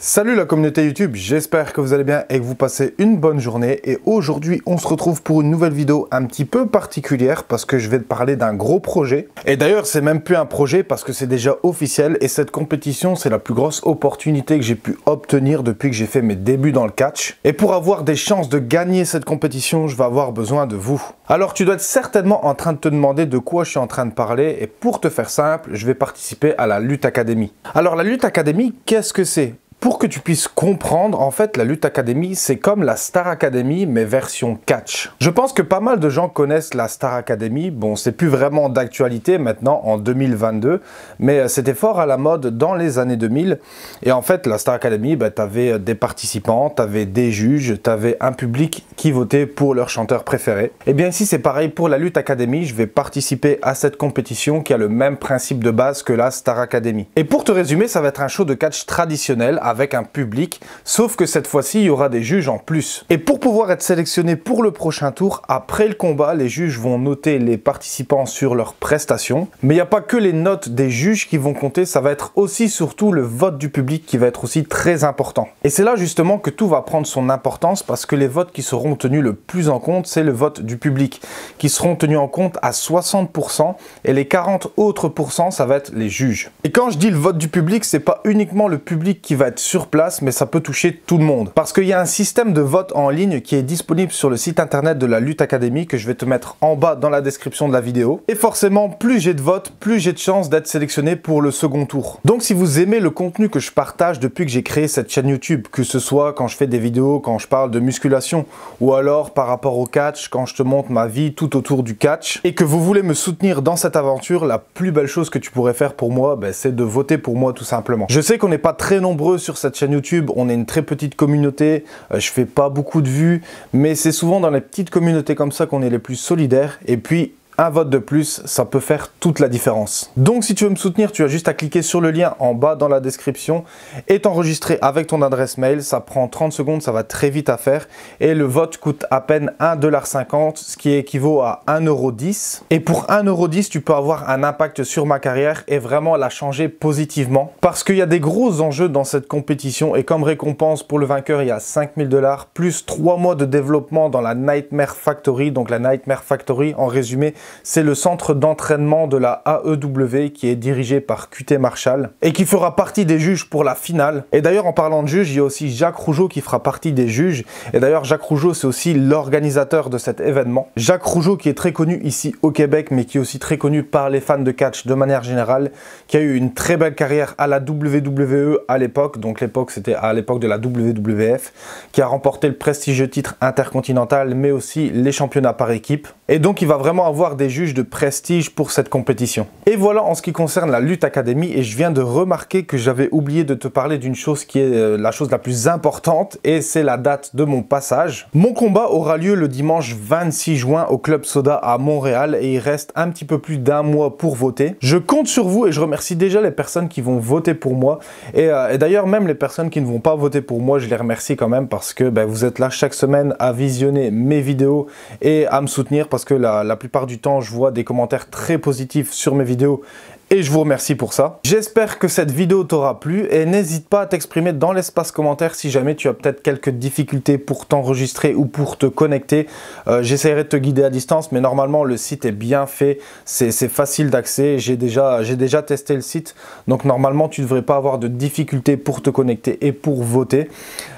Salut la communauté YouTube, j'espère que vous allez bien et que vous passez une bonne journée. Et aujourd'hui, on se retrouve pour une nouvelle vidéo un petit peu particulière parce que je vais te parler d'un gros projet. Et d'ailleurs, c'est même plus un projet parce que c'est déjà officiel et cette compétition, c'est la plus grosse opportunité que j'ai pu obtenir depuis que j'ai fait mes débuts dans le catch. Et pour avoir des chances de gagner cette compétition, je vais avoir besoin de vous. Alors, tu dois être certainement en train de te demander de quoi je suis en train de parler et pour te faire simple, je vais participer à la Lutte académie Alors, la Lutte académie qu'est-ce que c'est pour que tu puisses comprendre, en fait, la Lutte Academy, c'est comme la Star Academy, mais version catch. Je pense que pas mal de gens connaissent la Star Academy. Bon, c'est plus vraiment d'actualité maintenant en 2022, mais euh, c'était fort à la mode dans les années 2000. Et en fait, la Star Academy, bah, tu euh, des participants, t'avais des juges, tu avais un public qui votait pour leur chanteur préféré. Et eh bien ici, c'est pareil pour la Lutte Academy. Je vais participer à cette compétition qui a le même principe de base que la Star Academy. Et pour te résumer, ça va être un show de catch traditionnel avec un public, sauf que cette fois-ci, il y aura des juges en plus. Et pour pouvoir être sélectionné pour le prochain tour, après le combat, les juges vont noter les participants sur leurs prestations. Mais il n'y a pas que les notes des juges qui vont compter, ça va être aussi surtout le vote du public qui va être aussi très important. Et c'est là justement que tout va prendre son importance parce que les votes qui seront tenus le plus en compte, c'est le vote du public, qui seront tenus en compte à 60% et les 40 autres pourcents, ça va être les juges. Et quand je dis le vote du public, c'est pas uniquement le public qui va être sur place, mais ça peut toucher tout le monde. Parce qu'il y a un système de vote en ligne qui est disponible sur le site internet de la Lutte Académie que je vais te mettre en bas dans la description de la vidéo. Et forcément, plus j'ai de votes, plus j'ai de chance d'être sélectionné pour le second tour. Donc si vous aimez le contenu que je partage depuis que j'ai créé cette chaîne YouTube, que ce soit quand je fais des vidéos, quand je parle de musculation, ou alors par rapport au catch, quand je te montre ma vie tout autour du catch, et que vous voulez me soutenir dans cette aventure, la plus belle chose que tu pourrais faire pour moi, ben, c'est de voter pour moi tout simplement. Je sais qu'on n'est pas très nombreux sur cette chaîne YouTube, on est une très petite communauté, euh, je fais pas beaucoup de vues, mais c'est souvent dans les petites communautés comme ça qu'on est les plus solidaires. Et puis, un vote de plus, ça peut faire toute la différence. Donc si tu veux me soutenir, tu as juste à cliquer sur le lien en bas dans la description et t'enregistrer avec ton adresse mail. Ça prend 30 secondes, ça va très vite à faire. Et le vote coûte à peine 1,50$, ce qui équivaut à 1,10€. Et pour 1,10€, tu peux avoir un impact sur ma carrière et vraiment la changer positivement parce qu'il y a des gros enjeux dans cette compétition et comme récompense pour le vainqueur, il y a 5000 dollars plus 3 mois de développement dans la Nightmare Factory. Donc la Nightmare Factory, en résumé, c'est le centre d'entraînement de la AEW qui est dirigé par QT Marshall et qui fera partie des juges pour la finale. Et d'ailleurs, en parlant de juges, il y a aussi Jacques Rougeau qui fera partie des juges. Et d'ailleurs, Jacques Rougeau, c'est aussi l'organisateur de cet événement. Jacques Rougeau qui est très connu ici au Québec, mais qui est aussi très connu par les fans de catch de manière générale, qui a eu une très belle carrière à la WWE à l'époque, donc l'époque c'était à l'époque de la WWF, qui a remporté le prestigieux titre intercontinental, mais aussi les championnats par équipe. Et donc il va vraiment avoir des juges de prestige pour cette compétition. Et voilà en ce qui concerne la Lutte académie et je viens de remarquer que j'avais oublié de te parler d'une chose qui est euh, la chose la plus importante, et c'est la date de mon passage. Mon combat aura lieu le dimanche 26 juin au Club Soda à Montréal, et il reste un petit peu plus d'un mois pour voter. Je compte sur vous et je remercie déjà les personnes qui vont voter pour moi. Euh, et, d'ailleurs, même les personnes qui ne vont pas voter pour moi, je les remercie quand même parce que ben, vous êtes là chaque semaine à visionner mes vidéos et à me soutenir parce que la, la plupart du temps, je vois des commentaires très positifs sur mes vidéos et je vous remercie pour ça. J'espère que cette vidéo t'aura plu et n'hésite pas à t'exprimer dans l'espace commentaire si jamais tu as peut-être quelques difficultés pour t'enregistrer ou pour te connecter. Euh, j'essaierai de te guider à distance mais normalement le site est bien fait, c'est facile d'accès, j'ai déjà, testé le site donc normalement tu ne devrais pas avoir de difficultés pour te connecter et pour voter.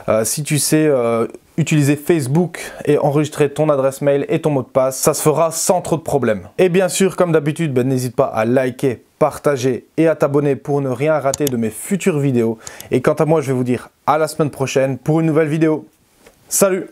Euh, si tu sais... Euh, utiliser Facebook et enregistrer ton adresse mail et ton mot de passe. Ça se fera sans trop de problèmes. Et bien sûr, comme d'habitude, ben, n'hésite pas à liker, partager et à t'abonner pour ne rien rater de mes futures vidéos. Et quant à moi, je vais vous dire à la semaine prochaine pour une nouvelle vidéo. Salut